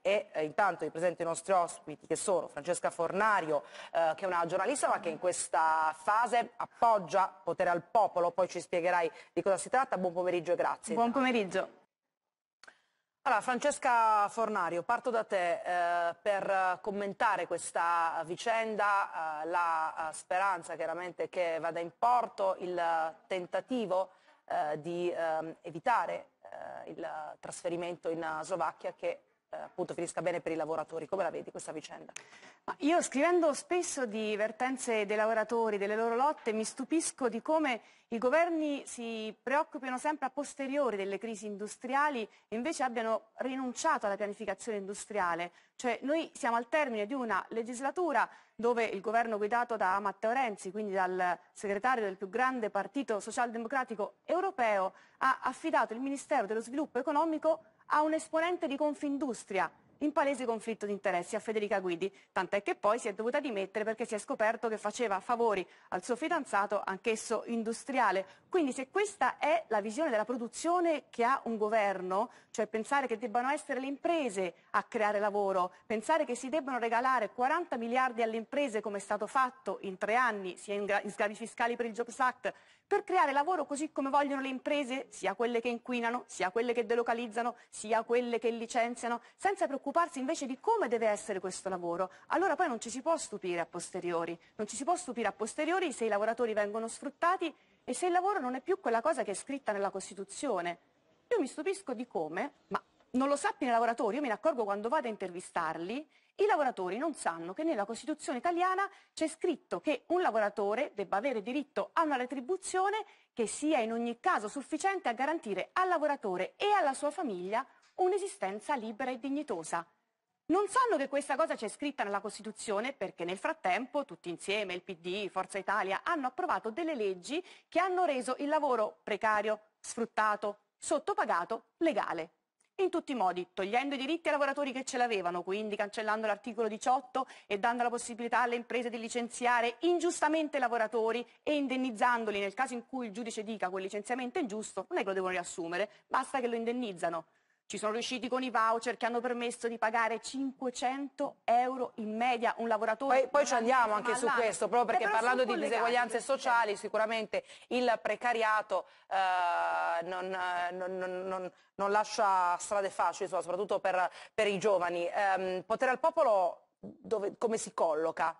E eh, intanto vi presento i nostri ospiti che sono Francesca Fornario, eh, che è una giornalista ma che in questa fase appoggia potere al popolo, poi ci spiegherai di cosa si tratta. Buon pomeriggio e grazie. Buon pomeriggio. Allora, Francesca Fornario, parto da te eh, per commentare questa vicenda, eh, la eh, speranza chiaramente che vada in porto, il tentativo eh, di ehm, evitare il trasferimento in Slovacchia che eh, appunto finisca bene per i lavoratori. Come la vedi questa vicenda? Io scrivendo spesso di vertenze dei lavoratori, delle loro lotte, mi stupisco di come i governi si preoccupino sempre a posteriori delle crisi industriali e invece abbiano rinunciato alla pianificazione industriale. Cioè noi siamo al termine di una legislatura dove il governo guidato da Matteo Renzi, quindi dal segretario del più grande partito socialdemocratico europeo, ha affidato il Ministero dello Sviluppo Economico a un esponente di Confindustria in palese conflitto di interessi a Federica Guidi, tant'è che poi si è dovuta dimettere perché si è scoperto che faceva favori al suo fidanzato, anch'esso industriale, quindi se questa è la visione della produzione che ha un governo, cioè pensare che debbano essere le imprese a creare lavoro, pensare che si debbano regalare 40 miliardi alle imprese come è stato fatto in tre anni, sia in, in sgravi fiscali per il Jobs Act, per creare lavoro così come vogliono le imprese, sia quelle che inquinano, sia quelle che delocalizzano, sia quelle che licenziano, senza preoccuparsi invece di come deve essere questo lavoro, allora poi non ci si può stupire a posteriori, non ci si può stupire a posteriori se i lavoratori vengono sfruttati e se il lavoro non è più quella cosa che è scritta nella Costituzione, io mi stupisco di come, ma non lo sappiano i lavoratori, io me ne accorgo quando vado a intervistarli, i lavoratori non sanno che nella Costituzione italiana c'è scritto che un lavoratore debba avere diritto a una retribuzione che sia in ogni caso sufficiente a garantire al lavoratore e alla sua famiglia un'esistenza libera e dignitosa. Non sanno che questa cosa c'è scritta nella Costituzione perché nel frattempo tutti insieme, il PD, Forza Italia, hanno approvato delle leggi che hanno reso il lavoro precario, sfruttato, sottopagato, legale. In tutti i modi, togliendo i diritti ai lavoratori che ce l'avevano, quindi cancellando l'articolo 18 e dando la possibilità alle imprese di licenziare ingiustamente lavoratori e indennizzandoli nel caso in cui il giudice dica quel licenziamento è ingiusto, non è che lo devono riassumere, basta che lo indennizzano. Ci sono riusciti con i voucher che hanno permesso di pagare 500 euro in media un lavoratore. Poi, poi ci andiamo anche su questo, proprio perché eh, parlando di diseguaglianze sociali sicuramente il precariato eh, eh, non, non, non, non, lascia strade facili, insomma, soprattutto per, per, i giovani. Eh, potere al popolo dove, come si colloca?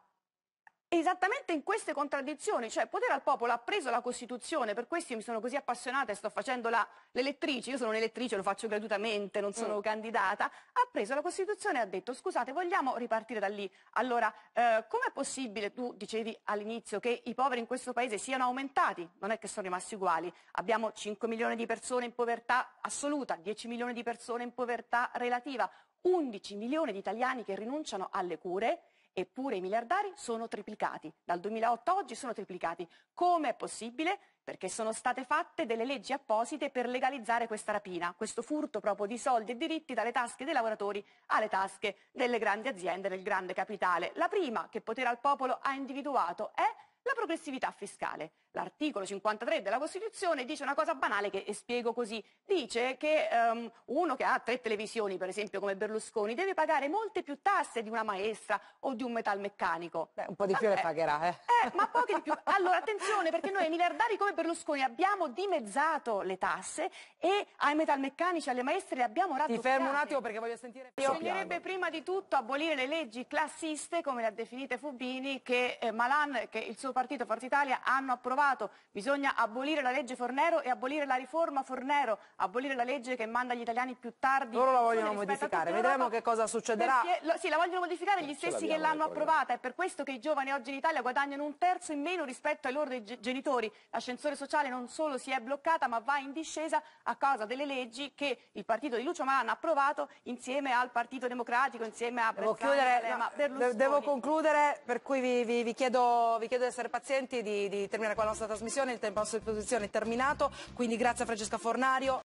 Esattamente in queste contraddizioni, cioè potere al popolo ha preso la Costituzione, per questo io mi sono così appassionata e sto facendo l'elettrice, io sono un'elettrice, lo faccio gratuitamente, non sono mm. candidata, ha preso la Costituzione e ha detto scusate vogliamo ripartire da lì. Allora, eh, com'è possibile, tu dicevi all'inizio, che i poveri in questo paese siano aumentati? Non è che sono rimasti uguali, abbiamo 5 milioni di persone in povertà assoluta, 10 milioni di persone in povertà relativa, 11 milioni di italiani che rinunciano alle cure Eppure i miliardari sono triplicati, dal 2008 a oggi sono triplicati. Come è possibile? Perché sono state fatte delle leggi apposite per legalizzare questa rapina, questo furto proprio di soldi e diritti dalle tasche dei lavoratori alle tasche delle grandi aziende, del grande capitale. La prima che Potere al Popolo ha individuato è la progressività fiscale l'articolo 53 della Costituzione dice una cosa banale che spiego così. Dice che um, uno che ha tre televisioni, per esempio come Berlusconi, deve pagare molte più tasse di una maestra o di un metalmeccanico. Beh, un po' di Vabbè. più le eh, pagherà, eh. eh ma poche di più. Allora, attenzione, perché noi ai miliardari come Berlusconi abbiamo dimezzato le tasse e ai metalmeccanici, alle maestre le abbiamo raddoppiate. Ti fermo un attimo perché voglio sentire... Bisognerebbe prima di tutto abolire le leggi classiste, come le ha definite Fubini, che eh, Malan, che il suo partito Forza Italia hanno approvato Stato, bisogna abolire la legge Fornero e abolire la riforma Fornero, abolire la legge che manda gli italiani più tardi. Loro la vogliono modificare, vedremo che cosa succederà. Perché, lo, sì, la vogliono modificare gli stessi che l'hanno approvata, è per questo che i giovani oggi in Italia guadagnano un terzo in meno rispetto ai loro genitori. L'ascensore sociale non solo si è bloccata ma va in discesa a causa delle leggi che il partito di Lucio Malan ha approvato insieme al Partito Democratico, insieme a devo chiudere, no, Berlusconi. Devo concludere, per cui vi, vi, vi, chiedo, vi chiedo, di essere pazienti, di, di terminare qua nostra trasmissione, il tempo a nostra disposizione è terminato, quindi grazie a Francesca Fornario.